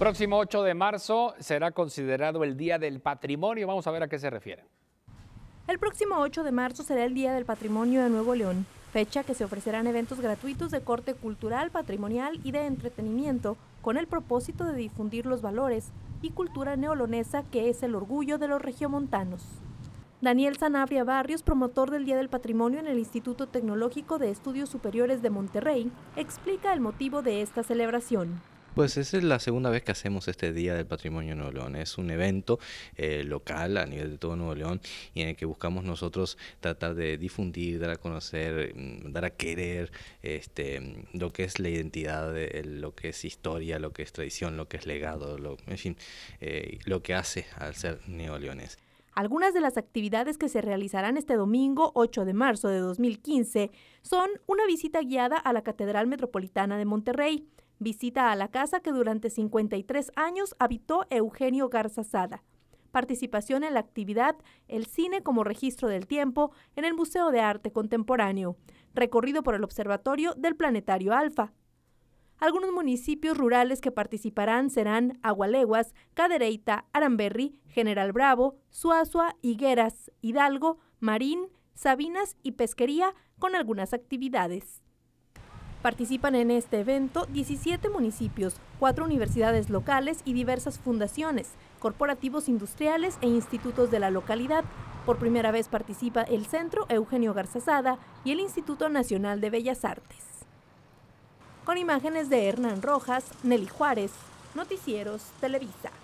Próximo 8 de marzo será considerado el Día del Patrimonio. Vamos a ver a qué se refieren. El próximo 8 de marzo será el Día del Patrimonio de Nuevo León, fecha que se ofrecerán eventos gratuitos de corte cultural, patrimonial y de entretenimiento con el propósito de difundir los valores y cultura neolonesa que es el orgullo de los regiomontanos. Daniel Sanabria Barrios, promotor del Día del Patrimonio en el Instituto Tecnológico de Estudios Superiores de Monterrey, explica el motivo de esta celebración. Pues esa es la segunda vez que hacemos este Día del Patrimonio de Nuevo León. Es un evento eh, local a nivel de todo Nuevo León y en el que buscamos nosotros tratar de difundir, dar a conocer, mm, dar a querer este, lo que es la identidad, eh, lo que es historia, lo que es tradición, lo que es legado, lo, en fin, eh, lo que hace al ser neoleones. Algunas de las actividades que se realizarán este domingo 8 de marzo de 2015 son una visita guiada a la Catedral Metropolitana de Monterrey, visita a la casa que durante 53 años habitó Eugenio Garza Sada, participación en la actividad El cine como registro del tiempo en el Museo de Arte Contemporáneo, recorrido por el Observatorio del Planetario Alfa, algunos municipios rurales que participarán serán Agualeguas, Cadereyta, Aramberri, General Bravo, Suazua, Higueras, Hidalgo, Marín, Sabinas y Pesquería, con algunas actividades. Participan en este evento 17 municipios, 4 universidades locales y diversas fundaciones, corporativos industriales e institutos de la localidad. Por primera vez participa el Centro Eugenio Garzazada y el Instituto Nacional de Bellas Artes con imágenes de Hernán Rojas, Nelly Juárez, Noticieros Televisa.